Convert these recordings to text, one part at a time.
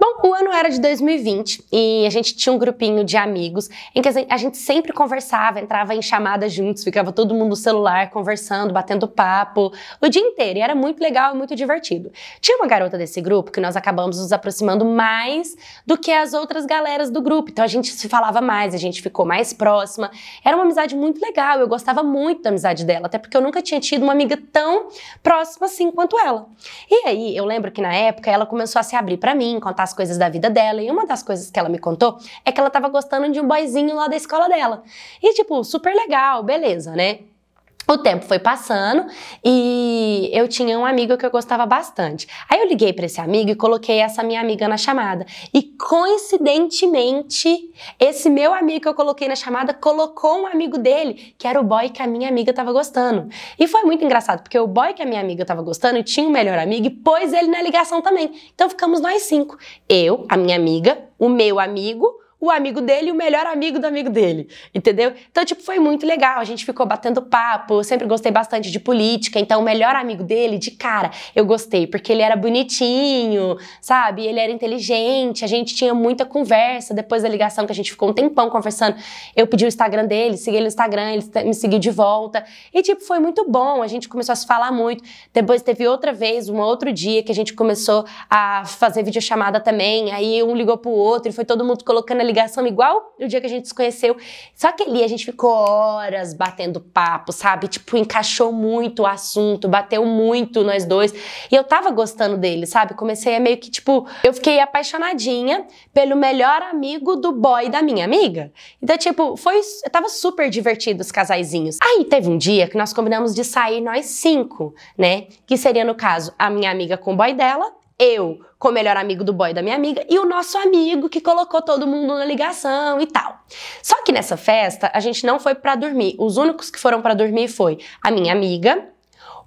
Bom, o ano era de 2020 e a gente tinha um grupinho de amigos em que a gente sempre conversava, entrava em chamadas juntos, ficava todo mundo no celular conversando, batendo papo o dia inteiro e era muito legal e muito divertido. Tinha uma garota desse grupo que nós acabamos nos aproximando mais do que as outras galeras do grupo, então a gente se falava mais, a gente ficou mais próxima. Era uma amizade muito legal, eu gostava muito da amizade dela, até porque eu nunca tinha tido uma amiga tão próxima assim quanto ela. E aí eu lembro que na época ela começou a se abrir para mim, contar as coisas da vida dela. E uma das coisas que ela me contou é que ela tava gostando de um boyzinho lá da escola dela. E, tipo, super legal, beleza, né? O tempo foi passando e eu tinha um amigo que eu gostava bastante. Aí eu liguei para esse amigo e coloquei essa minha amiga na chamada. E coincidentemente, esse meu amigo que eu coloquei na chamada colocou um amigo dele, que era o boy que a minha amiga tava gostando. E foi muito engraçado, porque o boy que a minha amiga tava gostando tinha o um melhor amigo e pôs ele na ligação também. Então ficamos nós cinco. Eu, a minha amiga, o meu amigo, o amigo dele e o melhor amigo do amigo dele, entendeu? Então, tipo, foi muito legal, a gente ficou batendo papo, eu sempre gostei bastante de política, então o melhor amigo dele, de cara, eu gostei, porque ele era bonitinho, sabe? Ele era inteligente, a gente tinha muita conversa, depois da ligação que a gente ficou um tempão conversando, eu pedi o Instagram dele, segui ele no Instagram, ele me seguiu de volta, e tipo, foi muito bom, a gente começou a se falar muito, depois teve outra vez, um outro dia, que a gente começou a fazer videochamada também, aí um ligou pro outro, e foi todo mundo colocando a ligação ligação igual o dia que a gente se conheceu. Só que ali a gente ficou horas batendo papo, sabe? Tipo, encaixou muito o assunto, bateu muito nós dois. E eu tava gostando dele, sabe? Comecei a meio que, tipo, eu fiquei apaixonadinha pelo melhor amigo do boy da minha amiga. Então, tipo, foi. eu Tava super divertido os casaizinhos. Aí teve um dia que nós combinamos de sair nós cinco, né? Que seria, no caso, a minha amiga com o boy dela eu com o melhor amigo do boy da minha amiga e o nosso amigo que colocou todo mundo na ligação e tal. Só que nessa festa a gente não foi para dormir. Os únicos que foram para dormir foi a minha amiga,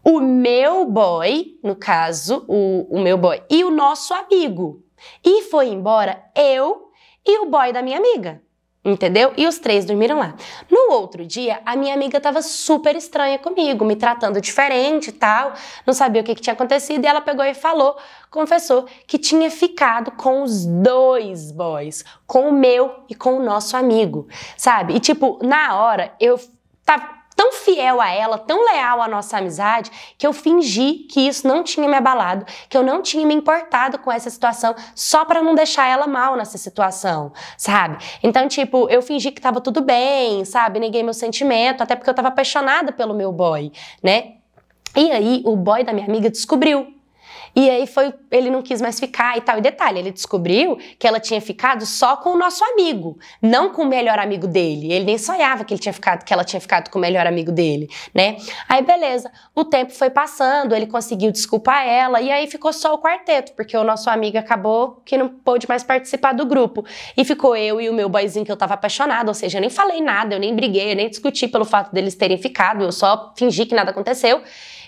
o meu boy, no caso, o, o meu boy, e o nosso amigo. E foi embora eu e o boy da minha amiga entendeu? E os três dormiram lá. No outro dia, a minha amiga tava super estranha comigo, me tratando diferente e tal, não sabia o que, que tinha acontecido, e ela pegou e falou, confessou, que tinha ficado com os dois boys, com o meu e com o nosso amigo, sabe? E tipo, na hora, eu tava tão fiel a ela, tão leal à nossa amizade, que eu fingi que isso não tinha me abalado, que eu não tinha me importado com essa situação, só para não deixar ela mal nessa situação, sabe? Então, tipo, eu fingi que tava tudo bem, sabe? Neguei meu sentimento, até porque eu tava apaixonada pelo meu boy, né? E aí, o boy da minha amiga descobriu e aí foi, ele não quis mais ficar e tal. E detalhe, ele descobriu que ela tinha ficado só com o nosso amigo, não com o melhor amigo dele. Ele nem sonhava que ele tinha ficado, que ela tinha ficado com o melhor amigo dele, né? Aí beleza, o tempo foi passando, ele conseguiu desculpar ela e aí ficou só o quarteto, porque o nosso amigo acabou que não pôde mais participar do grupo. E ficou eu e o meu boyzinho que eu tava apaixonado, ou seja, eu nem falei nada, eu nem briguei, eu nem discuti pelo fato deles terem ficado, eu só fingi que nada aconteceu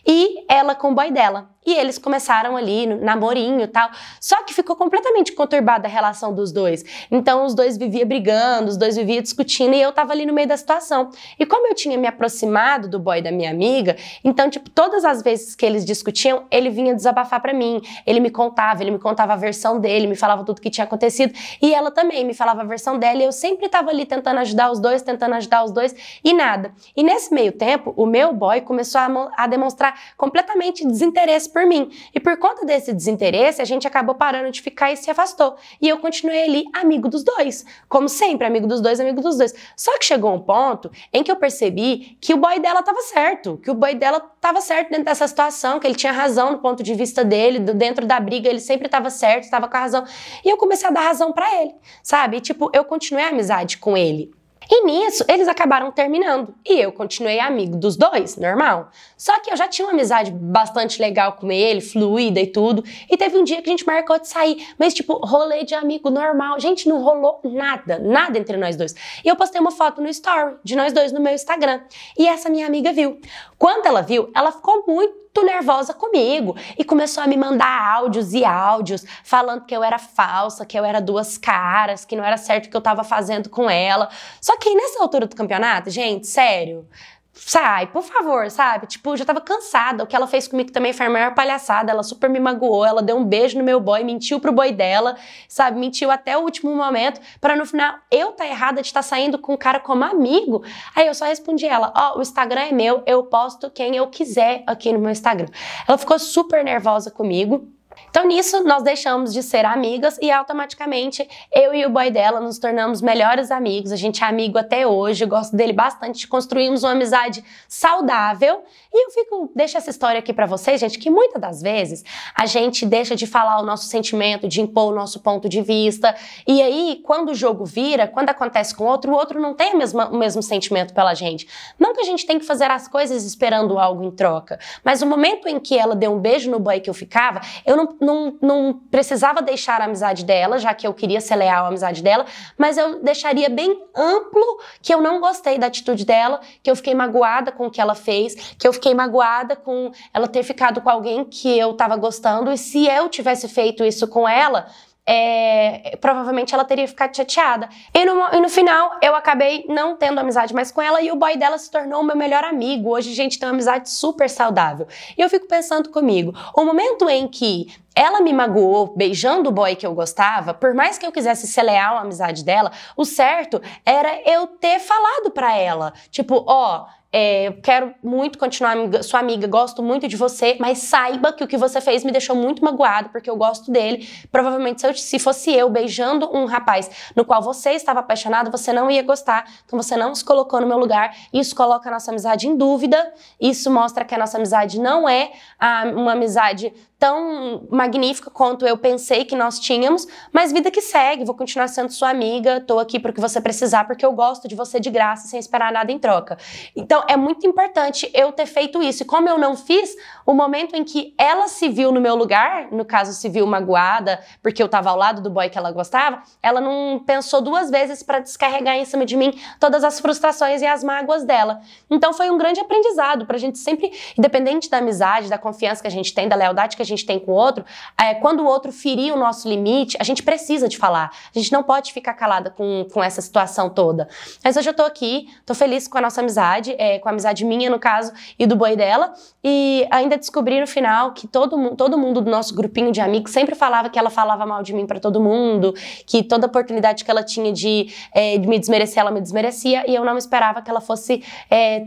e ela com o boy dela. E eles começaram ali, namorinho e tal. Só que ficou completamente conturbada a relação dos dois. Então, os dois viviam brigando, os dois viviam discutindo e eu tava ali no meio da situação. E como eu tinha me aproximado do boy da minha amiga, então, tipo, todas as vezes que eles discutiam, ele vinha desabafar para mim. Ele me contava, ele me contava a versão dele, me falava tudo que tinha acontecido. E ela também me falava a versão dela. E eu sempre tava ali tentando ajudar os dois, tentando ajudar os dois e nada. E nesse meio tempo, o meu boy começou a, a demonstrar completamente desinteresse por mim. E por conta desse desinteresse, a gente acabou parando de ficar e se afastou. E eu continuei ali amigo dos dois. Como sempre, amigo dos dois, amigo dos dois. Só que chegou um ponto em que eu percebi que o boy dela tava certo. Que o boy dela tava certo dentro dessa situação, que ele tinha razão do ponto de vista dele, do, dentro da briga, ele sempre tava certo, tava com a razão. E eu comecei a dar razão para ele, sabe? E, tipo, eu continuei a amizade com ele e nisso, eles acabaram terminando. E eu continuei amigo dos dois, normal. Só que eu já tinha uma amizade bastante legal com ele, fluida e tudo. E teve um dia que a gente marcou de sair, mas tipo, rolê de amigo normal. Gente, não rolou nada, nada entre nós dois. E eu postei uma foto no story de nós dois no meu Instagram. E essa minha amiga viu. Quando ela viu, ela ficou muito muito nervosa comigo e começou a me mandar áudios e áudios falando que eu era falsa, que eu era duas caras, que não era certo o que eu tava fazendo com ela. Só que nessa altura do campeonato, gente, sério, sai, por favor, sabe? Tipo, já tava cansada. O que ela fez comigo também foi a maior palhaçada. Ela super me magoou, ela deu um beijo no meu boy, mentiu pro boy dela, sabe? Mentiu até o último momento, para no final eu tá errada de estar tá saindo com o um cara como amigo. Aí eu só respondi ela: "Ó, oh, o Instagram é meu, eu posto quem eu quiser aqui no meu Instagram". Ela ficou super nervosa comigo. Então nisso nós deixamos de ser amigas e automaticamente eu e o boy dela nos tornamos melhores amigos. A gente é amigo até hoje, gosto dele bastante, construímos uma amizade saudável. E eu fico, deixa essa história aqui para vocês, gente, que muitas das vezes a gente deixa de falar o nosso sentimento, de impor o nosso ponto de vista. E aí, quando o jogo vira, quando acontece com outro, o outro não tem mesma, o mesmo sentimento pela gente. Não que a gente tem que fazer as coisas esperando algo em troca, mas o momento em que ela deu um beijo no boy que eu ficava, eu não não, não, não precisava deixar a amizade dela, já que eu queria ser leal à amizade dela, mas eu deixaria bem amplo que eu não gostei da atitude dela, que eu fiquei magoada com o que ela fez, que eu fiquei magoada com ela ter ficado com alguém que eu estava gostando, e se eu tivesse feito isso com ela, é, provavelmente ela teria ficado chateada. E no, e no, final, eu acabei não tendo amizade mais com ela e o boy dela se tornou meu melhor amigo. Hoje a gente tem uma amizade super saudável. E eu fico pensando comigo: o momento em que ela me magoou beijando o boy que eu gostava, por mais que eu quisesse ser leal à amizade dela, o certo era eu ter falado para ela. Tipo, ó, oh, é, eu quero muito continuar sua amiga, gosto muito de você, mas saiba que o que você fez me deixou muito magoado, porque eu gosto dele. Provavelmente, se, eu, se fosse eu beijando um rapaz no qual você estava apaixonado, você não ia gostar, então você não se colocou no meu lugar. Isso coloca a nossa amizade em dúvida, isso mostra que a nossa amizade não é a, uma amizade tão magnífica quanto eu pensei que nós tínhamos, mas vida que segue, vou continuar sendo sua amiga, tô aqui para que você precisar, porque eu gosto de você de graça, sem esperar nada em troca. Então é muito importante eu ter feito isso. E como eu não fiz, o momento em que ela se viu no meu lugar, no caso se viu magoada, porque eu tava ao lado do boy que ela gostava, ela não pensou duas vezes para descarregar em cima de mim todas as frustrações e as mágoas dela. Então foi um grande aprendizado pra gente sempre, independente da amizade, da confiança que a gente tem, da lealdade que a gente tem com o outro, é, quando o outro ferir o nosso limite, a gente precisa de falar. A gente não pode ficar calada com, com essa situação toda. Mas hoje eu tô aqui, tô feliz com a nossa amizade, é, com a amizade minha, no caso, e do boi dela. E ainda descobri no final que todo, todo mundo do nosso grupinho de amigos sempre falava que ela falava mal de mim para todo mundo, que toda oportunidade que ela tinha de, é, de, me desmerecer, ela me desmerecia, e eu não esperava que ela fosse. É,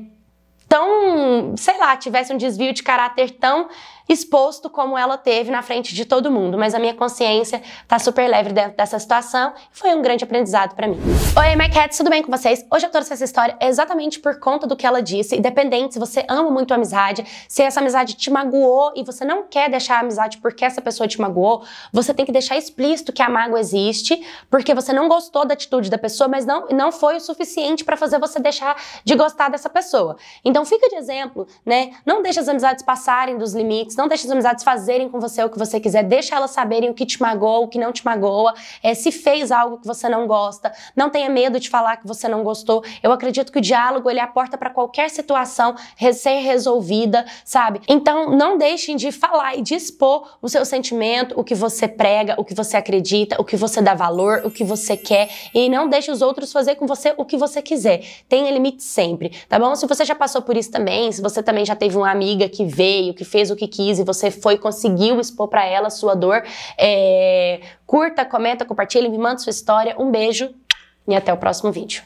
tão, sei lá, tivesse um desvio de caráter tão exposto como ela teve na frente de todo mundo, mas a minha consciência tá super leve dentro dessa situação e foi um grande aprendizado para mim. Oi, Marquette, tudo bem com vocês? Hoje eu trouxe essa história exatamente por conta do que ela disse, independente se você ama muito a amizade, se essa amizade te magoou e você não quer deixar a amizade porque essa pessoa te magoou, você tem que deixar explícito que a mágoa existe, porque você não gostou da atitude da pessoa, mas não, não foi o suficiente para fazer você deixar de gostar dessa pessoa. Então fica de exemplo, né? Não deixa as amizades passarem dos limites limites, não deixe as amizades fazerem com você o que você quiser, deixa elas saberem o que te magoa, o que não te magoa, é, se fez algo que você não gosta, não tenha medo de falar que você não gostou. Eu acredito que o diálogo ele é a porta para qualquer situação ser resolvida, sabe? Então não deixem de falar e de expor o seu sentimento, o que você prega, o que você acredita, o que você dá valor, o que você quer e não deixe os outros fazer com você o que você quiser. Tenha limite sempre, tá bom? Se você já passou por isso também, se você também já teve uma amiga que veio, que fez o que quis quis e você foi conseguiu expor para ela sua dor. É, curta, comenta, compartilha, me manda sua história. Um beijo e até o próximo vídeo.